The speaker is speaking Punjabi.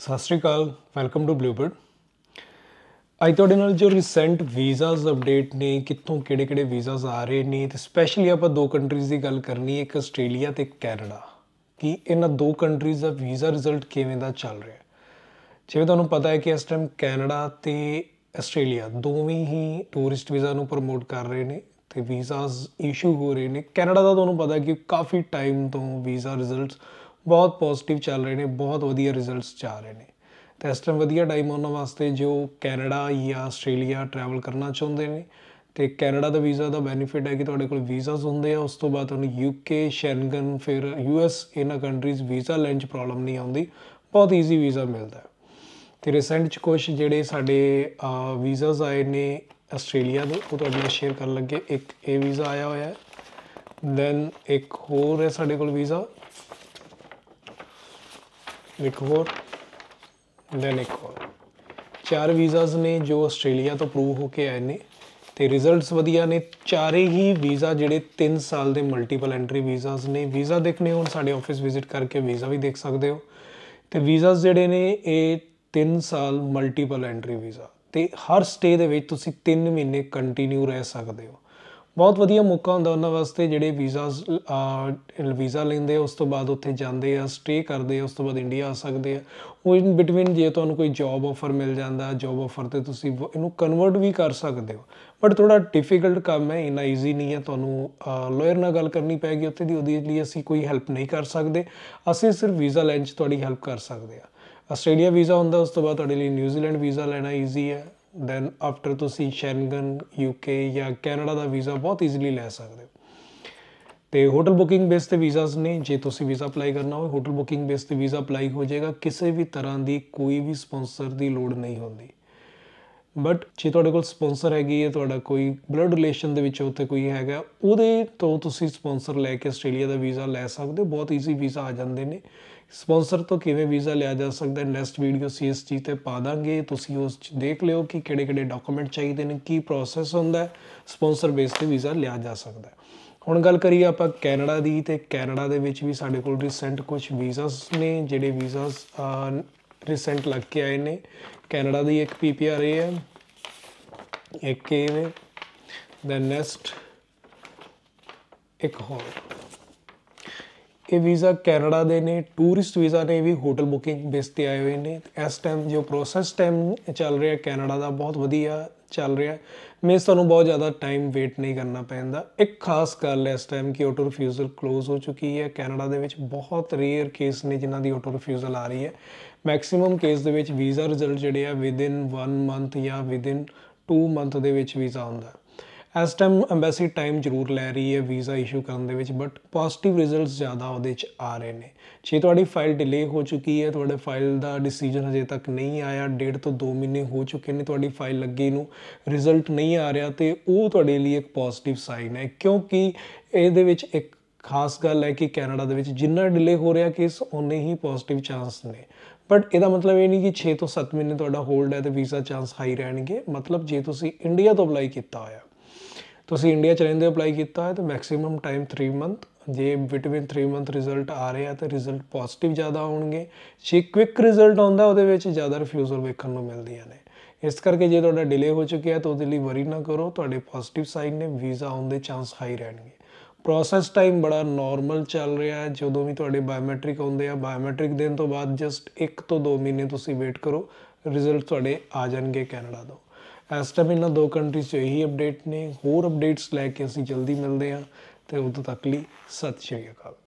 ਸਤਿ ਸ਼੍ਰੀ ਅਕਾਲ ਵੈਲਕਮ ਟੂ ਬਲੂਬਰਡ ਅੱਜ ਤੁਹਾਡੇ ਨਾਲ ਜੋ ਰੀਸੈਂਟ ਵੀਜ਼ਾਸ ਅਪਡੇਟ ਨੇ ਕਿੱਥੋਂ ਕਿਹੜੇ-ਕਿਹੜੇ ਵੀਜ਼ਾਸ ਆ ਰਹੇ ਨੇ ਤੇ ਸਪੈਸ਼ਲੀ ਆਪਾਂ ਦੋ ਕੰਟਰੀਜ਼ ਦੀ ਗੱਲ ਕਰਨੀ ਹੈ ਇੱਕ ਆਸਟ੍ਰੇਲੀਆ ਤੇ ਕੈਨੇਡਾ ਕਿ ਇਹਨਾਂ ਦੋ ਕੰਟਰੀਜ਼ ਦਾ ਵੀਜ਼ਾ ਰਿਜ਼ਲਟ ਕਿਵੇਂ ਦਾ ਚੱਲ ਰਿਹਾ ਜਿਵੇਂ ਤੁਹਾਨੂੰ ਪਤਾ ਹੈ ਕਿ ਇਸ ਟਾਈਮ ਕੈਨੇਡਾ ਤੇ ਆਸਟ੍ਰੇਲੀਆ ਦੋਵੇਂ ਹੀ ਟੂਰਿਸਟ ਵੀਜ਼ਾ ਨੂੰ ਪ੍ਰਮੋਟ ਕਰ ਰਹੇ ਨੇ ਤੇ ਵੀਜ਼ਾਸ ਇਸ਼ੂ ਹੋ ਰਹੇ ਨੇ ਕੈਨੇਡਾ ਦਾ ਤੁਹਾਨੂੰ ਪਤਾ ਹੈ ਕਿ ਕਾਫੀ ਟਾਈਮ ਤੋਂ ਵੀਜ਼ਾ ਰਿਜ਼ਲਟਸ ਬਹੁਤ ਪੋਜ਼ਿਟਿਵ ਚੱਲ ਰਹੇ ਨੇ ਬਹੁਤ ਵਧੀਆ ਰਿਜ਼ਲਟਸ ਚਾ ਰਹੇ ਨੇ ਤੇ ਇਸ ਟਾਈਮ ਵਧੀਆ ਟਾਈਮ ਉਹਨਾਂ ਵਾਸਤੇ ਜੋ ਕੈਨੇਡਾ ਜਾਂ ਆਸਟ੍ਰੇਲੀਆ ਟਰੈਵਲ ਕਰਨਾ ਚਾਹੁੰਦੇ ਨੇ ਤੇ ਕੈਨੇਡਾ ਦਾ ਵੀਜ਼ਾ ਦਾ ਬੈਨੀਫਿਟ ਹੈ ਕਿ ਤੁਹਾਡੇ ਕੋਲ ਵੀਜ਼ਾਸ ਹੁੰਦੇ ਆ ਉਸ ਤੋਂ ਬਾਅਦ ਤੁਹਾਨੂੰ ਯੂਕੇ ਸ਼ੈਂਗਨ ਫਿਰ ਯੂਐਸ ਇਹਨਾਂ ਕੰਟਰੀਜ਼ ਵੀਜ਼ਾ ਲੈਣ 'ਚ ਪ੍ਰੋਬਲਮ ਨਹੀਂ ਆਉਂਦੀ ਬਹੁਤ ਈਜ਼ੀ ਵੀਜ਼ਾ ਮਿਲਦਾ ਹੈ ਤੇ ਰੀਸੈਂਟ 'ਚ ਕੁਝ ਜਿਹੜੇ ਸਾਡੇ ਵੀਜ਼ਾਸ ਆਏ ਨੇ ਆਸਟ੍ਰੇਲੀਆ ਦੇ ਉਹ ਤੁਹਾਡੇ ਨਾਲ ਸ਼ੇਅਰ ਕਰਨ ਲੱਗੇ ਇੱਕ ਇਹ ਵੀਜ਼ਾ ਆਇਆ ਹੋਇਆ ਹੈ ਦੈਨ ਇੱਕ ਹੋਰ ਹੈ ਸਾਡੇ ਕੋਲ ਵੀਜ਼ਾ ਇੱਕ ਹੋਰ ਦੈਨ ਇੱਕ ਹੋਰ ਚਾਰ ਵੀਜ਼ਾਸ ਨੇ ਜੋ ਆਸਟ੍ਰੇਲੀਆ ਤੋਂ ਅਪਰੂਵ ਹੋ ਕੇ ਆਏ ਨੇ ਤੇ ਰਿਜ਼ਲਟਸ ਵਧੀਆ ਨੇ ਚਾਰੇ ਹੀ ਵੀਜ਼ਾ ਜਿਹੜੇ 3 ਸਾਲ ਦੇ ਮਲਟੀਪਲ ਐਂਟਰੀ ਵੀਜ਼ਾਸ ਨੇ ਵੀਜ਼ਾ ਦੇਖਣੇ ਹੋਣ ਸਾਡੇ ਆਫਿਸ ਵਿਜ਼ਿਟ ਕਰਕੇ ਵੀਜ਼ਾ ਵੀ ਦੇਖ ਸਕਦੇ ਹੋ ਤੇ ਵੀਜ਼ਾਸ ਜਿਹੜੇ ਨੇ ਇਹ 3 ਸਾਲ ਮਲਟੀਪਲ ਐਂਟਰੀ ਵੀਜ਼ਾ ਤੇ ਹਰ ਸਟੇ ਦੇ ਵਿੱਚ ਤੁਸੀਂ 3 ਮਹੀਨੇ ਕੰਟੀਨਿਊ ਰਹਿ ਸਕਦੇ ਹੋ ਬਹੁਤ ਵਧੀਆ ਮੌਕਾ ਹੁੰਦਾ ਉਹਨਾਂ ਵਾਸਤੇ ਜਿਹੜੇ ਵੀਜ਼ਾਸ ਵੀਜ਼ਾ ਲੈਂਦੇ ਉਸ ਤੋਂ ਬਾਅਦ ਉੱਥੇ ਜਾਂਦੇ ਆ ਸਟੇ ਕਰਦੇ ਆ ਉਸ ਤੋਂ ਬਾਅਦ ਇੰਡੀਆ ਆ ਸਕਦੇ ਆ ਉਹ ਇਨ ਬਿਟਵੀਨ ਜੇ ਤੁਹਾਨੂੰ ਕੋਈ ਜੌਬ ਆਫਰ ਮਿਲ ਜਾਂਦਾ ਜੌਬ ਆਫਰ ਤੇ ਤੁਸੀਂ ਇਹਨੂੰ ਕਨਵਰਟ ਵੀ ਕਰ ਸਕਦੇ ਹੋ ਬਟ ਥੋੜਾ ਡਿਫਿਕਲਟ ਕੰਮ ਹੈ ਇਨਾ ਈਜ਼ੀ ਨਹੀਂ ਹੈ ਤੁਹਾਨੂੰ ਲਾਇਰ ਨਾਲ ਗੱਲ ਕਰਨੀ ਪੈਗੀ ਉੱਥੇ ਦੀ ਉਹਦੇ ਲਈ ਅਸੀਂ ਕੋਈ ਹੈਲਪ ਨਹੀਂ ਕਰ ਸਕਦੇ ਅਸੀਂ ਸਿਰਫ ਵੀਜ਼ਾ ਲੈਣ 'ਚ ਤੁਹਾਡੀ ਹੈਲਪ ਕਰ ਸਕਦੇ ਆ ਆਸਟ੍ਰੇਲੀਆ ਵੀਜ਼ਾ ਹੁੰਦਾ ਉਸ ਤੋਂ ਬਾਅਦ ਤੁਹਾਡੇ ਲਈ ਨਿਊਜ਼ੀਲੈਂਡ ਵੀਜ਼ਾ ਲੈਣਾ ਈਜ਼ੀ ਹੈ ਦੈਨ ਆਫਟਰ ਤੁਸੀਂ ਸ਼ੈਂਗਨ ਯੂਕੇ ਜਾਂ ਕੈਨੇਡਾ ਦਾ ਵੀਜ਼ਾ ਬਹੁਤ ਈਜ਼ੀਲੀ ਲੈ ਸਕਦੇ ਹੋ ਤੇ ਹੋਟਲ ਬੁਕਿੰਗ ਬੇਸ ਤੇ ਵੀਜ਼ਾਸ ਨੇ ਜੇ ਤੁਸੀਂ ਵੀਜ਼ਾ ਅਪਲਾਈ ਕਰਨਾ ਹੋਵੇ ਹੋਟਲ ਬੁਕਿੰਗ ਬੇਸ ਤੇ ਵੀਜ਼ਾ ਅਪਲਾਈ ਹੋ ਜਾਏਗਾ ਕਿਸੇ ਵੀ ਤਰ੍ਹਾਂ ਦੀ ਕੋਈ ਵੀ ਸਪਾਂਸਰ ਦੀ ਲੋੜ ਨਹੀਂ ਹੁੰਦੀ ਬਟ ਜੇ ਤੁਹਾਡੇ ਕੋਲ ਸਪਾਂਸਰ ਹੈਗੀ ਹੈ ਤੁਹਾਡਾ ਕੋਈ ਬਲੱਡ ਰਿਲੇਸ਼ਨ ਦੇ ਵਿੱਚ ਉੱਥੇ ਕੋਈ ਹੈਗਾ ਉਹਦੇ ਤੋਂ ਤੁਸੀਂ ਸਪਾਂਸਰ ਲੈ ਕੇ ਆਸਟ੍ਰੇਲੀਆ ਦਾ ਵੀਜ਼ਾ ਲੈ ਸਕਦੇ ਹੋ ਬਹੁਤ ਈਜ਼ੀ ਵੀਜ਼ਾ ਆ ਜਾਂਦੇ ਨੇ ਸਪਾਂਸਰ ਤੋਂ ਕਿਵੇਂ ਵੀਜ਼ਾ ਲਿਆ ਜਾ ਸਕਦਾ ਹੈ ਨੈਕਸਟ ਵੀਡੀਓ ਸੀਐਸਟੀ ਤੇ ਪਾ ਦਾਂਗੇ ਤੁਸੀਂ ਉਸ ਚ ਦੇਖ ਲਿਓ ਕਿ ਕਿਹੜੇ-ਕਿਹੜੇ ਡਾਕੂਮੈਂਟ ਚਾਹੀਦੇ ਨੇ ਕੀ ਪ੍ਰੋਸੈਸ ਹੁੰਦਾ ਹੈ ਸਪਾਂਸਰ ਬੇਸ ਤੇ ਵੀਜ਼ਾ ਲਿਆ ਜਾ ਸਕਦਾ ਹੈ ਹੁਣ ਗੱਲ ਕਰੀਏ ਆਪਾਂ ਕੈਨੇਡਾ ਦੀ ਤੇ ਕੈਨੇਡਾ ਦੇ ਵਿੱਚ ਵੀ ਸਾਡੇ ਕੋਲ ਰੀਸੈਂਟ ਕੁਝ ਵੀਜ਼ਾਸ ਨੇ ਜਿਹੜੇ ਵੀਜ਼ਾਸ ਰੀਸੈਂਟ ਲੱਗ ਕੇ ਆਏ ਨੇ ਕੈਨੇਡਾ ਦੀ ਇੱਕ ਪੀਪੀਆਰ ਇਹ ਹੈ ਇੱਕ ਕੇ ਨੇ ਦੈਨ ਨੈਕਸਟ ਇੱਕ ਹੋਰ ਇਹ ਵੀਜ਼ਾ ਕੈਨੇਡਾ ਦੇ ਨੇ ਟੂਰਿਸਟ ਵੀਜ਼ਾ ਨੇ ਵੀ ਹੋਟਲ ਬੁਕਿੰਗ ਬੇਸ ਤੇ ਆਏ ਹੋਏ ਨੇ ਇਸ ਟਾਈਮ ਜੋ ਪ੍ਰੋਸੈਸ ਟਾਈਮ ਚੱਲ ਰਿਹਾ ਕੈਨੇਡਾ ਦਾ ਬਹੁਤ ਵਧੀਆ ਚੱਲ ਰਿਹਾ ਮੈਂ ਤੁਹਾਨੂੰ ਬਹੁਤ ਜ਼ਿਆਦਾ ਟਾਈਮ ਵੇਟ ਨਹੀਂ ਕਰਨਾ ਪੈਂਦਾ ਇੱਕ ਖਾਸ ਗੱਲ ਹੈ ਇਸ ਟਾਈਮ ਕਿ ਆਟੋ ਰਿਫਿਊਜ਼ਲ ক্লোਜ਼ ਹੋ ਚੁੱਕੀ ਹੈ ਕੈਨੇਡਾ ਦੇ ਵਿੱਚ ਬਹੁਤ ਰੇਅਰ ਕੇਸ ਨੇ ਜਿਨ੍ਹਾਂ ਦੀ ਆਟੋ ਰਿਫਿਊਜ਼ਲ ਆ ਰਹੀ ਹੈ ਮੈਕਸਿਮਮ ਕੇਸ ਦੇ ਵਿੱਚ ਵੀਜ਼ਾ ਰਿਜ਼ਲਟ ਜਿਹੜੇ ਆ ਵਿਦਿਨ 1 ਮੰਥ ਜਾਂ ਵਿਦਿਨ 2 ਮੰਥ ਦੇ ਵਿੱਚ ਵੀਜ਼ਾ ਹੁੰਦਾ ਹੈ ਇਸ ਟਾਈਮ ਐਂਬੈਸੀ ਟਾਈਮ ਜ਼ਰੂਰ ਲੈ ਰਹੀ ਹੈ ਵੀਜ਼ਾ ਇਸ਼ੂ ਕਰਨ ਦੇ ਵਿੱਚ ਬਟ ਪੋਜ਼ਿਟਿਵ ਰਿਜ਼ਲਟਸ ਜ਼ਿਆਦਾ ਉਹਦੇ 'ਚ ਆ ਰਹੇ ਨੇ ਜੇ ਤੁਹਾਡੀ ਫਾਈਲ ਡਿਲੇ ਹੋ ਚੁੱਕੀ ਹੈ ਤੁਹਾਡੇ ਫਾਈਲ ਦਾ ਡਿਸੀਜਨ ਹਜੇ ਤੱਕ ਨਹੀਂ ਆਇਆ ਡੇਢ ਤੋਂ 2 ਮਹੀਨੇ ਹੋ ਚੁੱਕੇ ਨੇ ਤੁਹਾਡੀ ਫਾਈਲ ਲੱਗੀ ਨੂੰ ਰਿਜ਼ਲਟ ਨਹੀਂ ਆ ਰਿਹਾ ਤੇ ਉਹ ਤੁਹਾਡੇ ਲਈ ਇੱਕ ਪੋਜ਼ਿਟਿਵ ਸਾਈਨ ਹੈ ਕਿਉਂਕਿ ਇਹਦੇ ਵਿੱਚ ਇੱਕ ਖਾਸ ਗੱਲ ਹੈ ਕਿ ਕੈਨੇਡਾ ਦੇ ਵਿੱਚ ਜਿੰਨਾ ਡਿਲੇ ਹੋ ਰਿਹਾ ਕੇਸ ਉਨੇ ਹੀ ਪੋਜ਼ਿਟਿਵ ਚਾਂਸ ਨੇ ਬਟ ਇਹਦਾ ਮਤਲਬ ਇਹ ਨਹੀਂ ਕਿ 6 ਤੋਂ 7 ਮਹੀਨੇ ਤੁਹਾਡਾ ਹੋਲਡ ਹੈ ਤੇ ਵੀਜ਼ਾ ਚਾਂਸ ਹਾਈ ਰਹਿਣਗੇ ਮਤਲਬ ਜੇ ਤੁਸੀਂ ਇੰਡੀਆ ਤੋਂ ਅਪਲਾਈ ਕੀਤਾ ਹੋਇਆ ਤੁਸੀਂ ਇੰਡੀਆ ਚ ਰਹਿੰਦੇ ਅਪਲਾਈ ਕੀਤਾ ਹੈ ਤਾਂ ਮੈਕਸਿਮਮ ਟਾਈਮ 3 ਮੰਥ ਜੇ ਬਿਟਵੀਨ 3 ਮੰਥ ਰਿਜ਼ਲਟ ਆ ਰਹੇ ਆ ਤਾਂ ਰਿਜ਼ਲਟ ਪੋਜ਼ਿਟਿਵ ਜ਼ਿਆਦਾ ਆਉਣਗੇ ਜੇ ਕੁਇਕ ਰਿਜ਼ਲਟ ਆਉਂਦਾ ਉਹਦੇ ਵਿੱਚ ਜ਼ਿਆਦਾ ਰਿਫਿਊਜ਼ਲ ਵੇਖਣ ਨੂੰ ਮਿਲਦੀਆਂ ਨੇ ਇਸ ਕਰਕੇ ਜੇ ਤੁਹਾਡਾ ਡਿਲੇ ਹੋ ਚੁੱਕਿਆ ਤਾਂ ਉਹਦੇ ਲਈ ਵਰੀ ਨਾ ਕਰੋ ਤੁਹਾਡੇ ਪੋਜ਼ਿਟਿਵ ਸਾਈਨ ਨੇ ਵੀਜ਼ਾ ਆਉਣ ਦੇ ਚਾਂਸ ਹਾਈ ਰਹਿਣਗੇ ਪ੍ਰੋਸੈਸ ਟਾਈਮ ਬੜਾ ਨਾਰਮਲ ਚੱਲ ਰਿਹਾ ਹੈ ਜਦੋਂ ਵੀ ਤੁਹਾਡੇ ਬਾਇਓਮੈਟ੍ਰਿਕ ਆਉਂਦੇ ਆ ਬਾਇਓਮੈਟ੍ਰਿਕ ਦੇਣ ਤੋਂ ਬਾਅਦ ਜਸਟ 1 ਤੋਂ 2 ਮਹੀਨੇ ਤੁਸੀਂ ਵੇਟ ਕਰੋ ਰਿਜ਼ਲਟ ਤੁਹਾਡੇ ਆ ਜਾਣਗੇ ਕੈਨੇਡਾ ਤੋਂ ਇਸ ਟਾਈਮ ਇਹਨਾਂ ਦੋ ਕੰਟਰੀਜ਼ 'ਚ ਇਹੀ ਅਪਡੇਟ ਨੇ ਹੋਰ ਅਪਡੇਟਸ ਲੈ ਕੇ ਅਸੀਂ ਜਲਦੀ ਮਿਲਦੇ ਹਾਂ ਤੇ ਉਦੋਂ ਤੱਕ ਲਈ ਸਤਿ ਸ਼੍ਰੀ ਅਕਾਲ